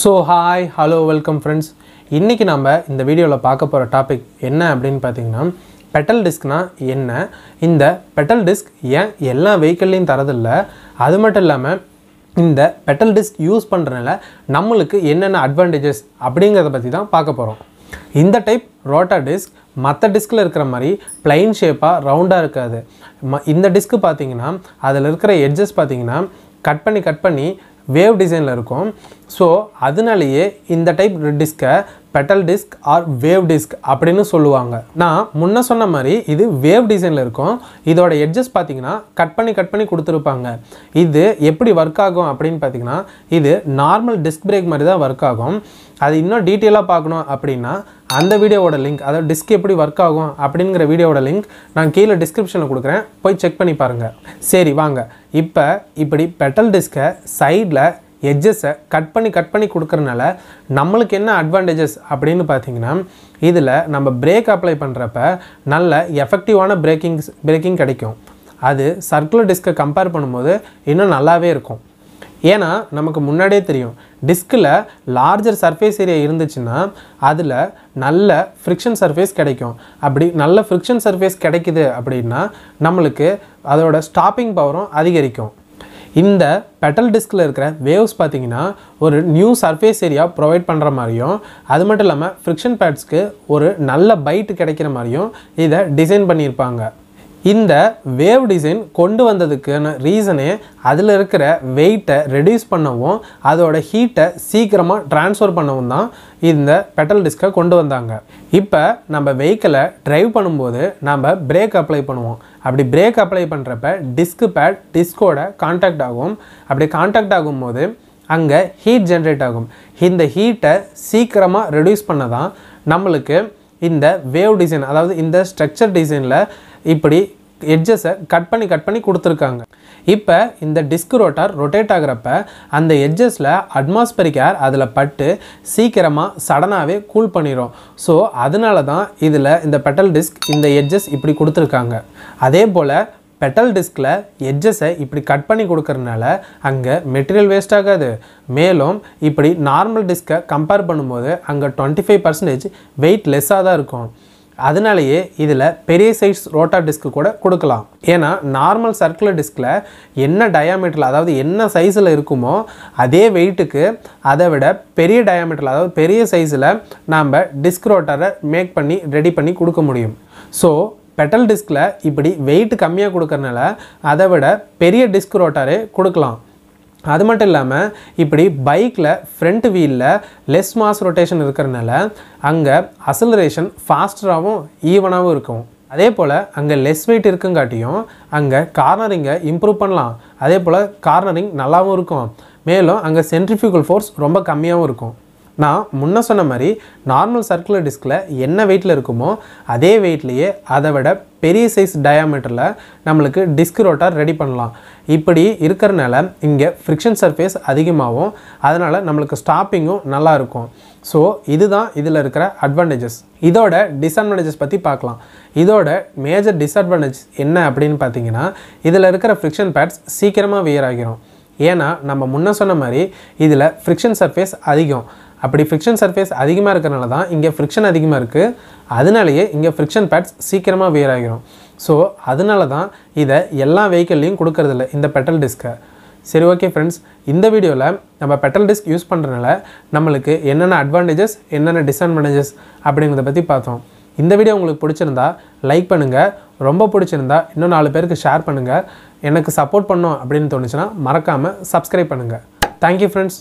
so hi hello welcome friends இன்றைக்கி நம்ம இந்த வீடியோவில் பார்க்க போகிற டாபிக் என்ன அப்படின்னு பார்த்தீங்கன்னா பெட்டல் டிஸ்க்னால் என்ன இந்த பெட்டல் டிஸ்க் ஏன் எல்லா வெஹிக்கிள்லையும் தரதில்லை அது மட்டும் இல்லாமல் இந்த பெட்டல் டிஸ்க் யூஸ் பண்ணுறதுனால நம்மளுக்கு என்னென்ன அட்வான்டேஜஸ் அப்படிங்கிறத பற்றி தான் பார்க்க போகிறோம் இந்த டைப் ரோட்டா டிஸ்க் மற்ற டிஸ்கில் இருக்கிற மாதிரி பிளைன் ஷேப்பாக ரவுண்டாக இருக்காது ம இந்த டிஸ்க்கு பார்த்தீங்கன்னா அதில் இருக்கிற எட்ஜஸ் பார்த்தீங்கன்னா கட் பண்ணி கட் பண்ணி வேவ் டிசைனில் இருக்கும் ஸோ அதனாலேயே இந்த டைப் டிஸ்கை petal disc or wave disc அப்படின்னு சொல்லுவாங்க நான் முன்ன சொன்ன மாதிரி இது வேவ் டிசைனில் இருக்கும் இதோட எட்ஜஸ் பார்த்தீங்கன்னா கட் பண்ணி கட் பண்ணி கொடுத்துருப்பாங்க இது எப்படி ஒர்க் ஆகும் அப்படின்னு பார்த்தீங்கன்னா இது நார்மல் டிஸ்க் பிரேக் மாதிரி தான் ஒர்க் ஆகும் அது இன்னும் டீட்டெயிலாக பார்க்கணும் அப்படின்னா அந்த வீடியோவோட லிங்க் அதாவது டிஸ்க் எப்படி ஒர்க் ஆகும் அப்படிங்கிற வீடியோவோட லிங்க் நான் கீழே டிஸ்கிரிப்ஷனில் கொடுக்குறேன் போய் செக் பண்ணி பாருங்கள் சரி வாங்க இப்போ இப்படி பெட்டல் டிஸ்கை சைடில் எட்ஜஸை கட் பண்ணி கட் பண்ணி கொடுக்குறனால நம்மளுக்கு என்ன அட்வான்டேஜஸ் அப்படின்னு பார்த்தீங்கன்னா இதில் நம்ம பிரேக் அப்ளை பண்ணுறப்ப நல்ல எஃபெக்டிவான பிரேக்கிங்ஸ் பிரேக்கிங் கிடைக்கும் அது சர்க்குலர் டிஸ்க்கை கம்பேர் பண்ணும்போது இன்னும் நல்லாவே இருக்கும் ஏன்னா நமக்கு முன்னாடியே தெரியும் டிஸ்கில் லார்ஜர் சர்ஃபேஸ் ஏரியா இருந்துச்சுன்னா அதில் நல்ல ஃப்ரிக்ஷன் சர்ஃபேஸ் கிடைக்கும் அப்படி நல்ல ஃப்ரிக்ஷன் சர்ஃபேஸ் கிடைக்குது அப்படின்னா நம்மளுக்கு அதோட ஸ்டாப்பிங் பவரும் அதிகரிக்கும் இந்த பெட்டல் டிஸ்கில் இருக்கிற வேவ்ஸ் பார்த்தீங்கன்னா ஒரு நியூ சர்ஃபேஸ் ஏரியா ப்ரொவைட் பண்ணுற மாதிரியும் அது மட்டும் இல்லாமல் ஃப்ரிக்ஷன் பேட்ஸ்க்கு ஒரு நல்ல பைட் கிடைக்கிற மாதிரியும் இதை டிசைன் பண்ணியிருப்பாங்க இந்த வேவ் டிசைன் கொண்டு வந்ததுக்கான ரீசனே அதில் இருக்கிற வெயிட்டை ரெடியூஸ் பண்ணவும் அதோட ஹீட்டை சீக்கிரமாக ட்ரான்ஸ்ஃபர் பண்ணவும் தான் இந்த பெட்ரல் டிஸ்கை கொண்டு வந்தாங்க இப்போ நம்ம வெஹிக்கிளை ட்ரைவ் பண்ணும்போது நம்ம பிரேக் அப்ளை பண்ணுவோம் அப்படி பிரேக் அப்ளை பண்ணுறப்ப டிஸ்க்கு பேட் டிஸ்கோட காண்டாக்ட் ஆகும் அப்படி கான்டாக்ட் ஆகும்போது அங்கே ஹீட் ஜென்ரேட் ஆகும் இந்த ஹீட்டை சீக்கிரமாக ரெடியூஸ் பண்ண தான் நம்மளுக்கு இந்த வேவ் டிசைன் அதாவது இந்த ஸ்ட்ரக்சர் டிசைனில் இப்படி எட்ஜஸை கட் பண்ணி கட் பண்ணி கொடுத்துருக்காங்க இப்போ இந்த டிஸ்க் ரோட்டார் ரொட்டேட் ஆகிறப்ப அந்த எட்ஜஸில் அட்மாஸ்பரிக் ஏர் அதில் பட்டு சீக்கிரமாக சடனாகவே கூல் பண்ணிடும் ஸோ அதனால தான் இதில் இந்த பெட்டல் டிஸ்க் இந்த எட்ஜஸ் இப்படி கொடுத்துருக்காங்க அதே போல் பெட்டல் டிஸ்கில் எட்ஜஸை இப்படி கட் பண்ணி கொடுக்கறதுனால அங்கே மெட்டீரியல் வேஸ்ட் ஆகாது மேலும் இப்படி நார்மல் டிஸ்கை கம்பேர் பண்ணும்போது அங்கே டுவெண்ட்டி ஃபைவ் பர்சன்டேஜ் வெயிட் லெஸ்ஸாக தான் இருக்கும் அதனாலேயே இதில் பெரிய சைஸ் ரோட்டா டிஸ்க்கு கூட கொடுக்கலாம் ஏன்னா நார்மல் சர்க்குலர் டிஸ்கில் என்ன டயாமீட்டரில் அதாவது என்ன சைஸில் இருக்குமோ அதே வெயிட்டுக்கு அதை விட பெரிய டயாமீட்டரில் அதாவது பெரிய சைஸில் நாம் டிஸ்க் ரோட்டரை மேக் பண்ணி ரெடி பண்ணி கொடுக்க முடியும் ஸோ பெட்டல் டிஸ்கில் இப்படி வெயிட் கம்மியாக கொடுக்கறனால அதை விட பெரிய டிஸ்க் ரோட்டாரே கொடுக்கலாம் அது மட்டும் இல்லாமல் இப்படி பைக்கில் ஃப்ரண்ட் வீலில் லெஸ் மாஸ் ரொட்டேஷன் இருக்கிறனால அங்கே அசலரேஷன் ஃபாஸ்டராகவும் ஈவனாகவும் இருக்கும் அதே போல் அங்கே லெஸ் வெயிட் இருக்குங்காட்டியும் அங்கே கார்னரிங்கை இம்ப்ரூவ் பண்ணலாம் அதே போல் கார்னரிங் நல்லாவும் இருக்கும் மேலும் அங்கே சென்ட்ரிஃபிகல் ஃபோர்ஸ் ரொம்ப கம்மியாகவும் இருக்கும் நான் முன்ன சொன்ன மாதிரி நார்மல் சர்க்குலர் டிஸ்கில் என்ன வெயிட்டில் இருக்குமோ அதே வெயிட்லேயே அதை விட பெரிய சைஸ் டயாமீட்டரில் நம்மளுக்கு டிஸ்க் ரோட்டார் ரெடி பண்ணலாம் இப்படி இருக்கிறனால இங்கே ஃப்ரிக்ஷன் சர்ஃபேஸ் அதிகமாகும் அதனால் நம்மளுக்கு ஸ்டாப்பிங்கும் நல்லாயிருக்கும் ஸோ இதுதான் இதில் இருக்கிற அட்வான்டேஜஸ் இதோட டிஸ்அட்வான்டேஜஸ் பற்றி பார்க்கலாம் இதோட மேஜர் டிஸ்அட்வான்டேஜ் என்ன அப்படின்னு பார்த்தீங்கன்னா இதில் இருக்கிற ஃப்ரிக்ஷன் பேட்ஸ் சீக்கிரமாக வியர் ஆகிரும் ஏன்னா நம்ம முன்ன சொன்ன மாதிரி இதில் ஃப்ரிக்ஷன் சர்ஃபேஸ் அதிகம் அப்படி ஃப்ரிக்ஷன் சர்ஃபேஸ் அதிகமாக இருக்கிறனால தான் இங்கே ஃப்ரிக்ஷன் அதிகமாக இருக்குது அதனாலேயே இங்கே ஃப்ரிக்ஷன் பேட்ஸ் சீக்கிரமாக வியர் ஆகிரும் ஸோ அதனால தான் இதை எல்லா வெஹிக்கல்லையும் கொடுக்கறதில்ல இந்த பெட்ரல் டிஸ்க்கை சரி ஓகே ஃப்ரெண்ட்ஸ் இந்த வீடியோவில் நம்ம பெட்ரல் டிஸ்க் யூஸ் பண்ணுறதுனால நம்மளுக்கு என்னென்ன அட்வான்டேஜஸ் என்னென்ன டிஸ்அட்வான்டேஜஸ் அப்படிங்கிறத பற்றி பார்த்தோம் இந்த வீடியோ உங்களுக்கு பிடிச்சிருந்தா லைக் பண்ணுங்கள் ரொம்ப பிடிச்சிருந்தா இன்னும் நாலு பேருக்கு ஷேர் பண்ணுங்கள் எனக்கு சப்போர்ட் பண்ணோம் அப்படின்னு தோணுச்சுன்னா மறக்காமல் சப்ஸ்கிரைப் பண்ணுங்கள் தேங்க்யூ ஃப்ரெண்ட்ஸ்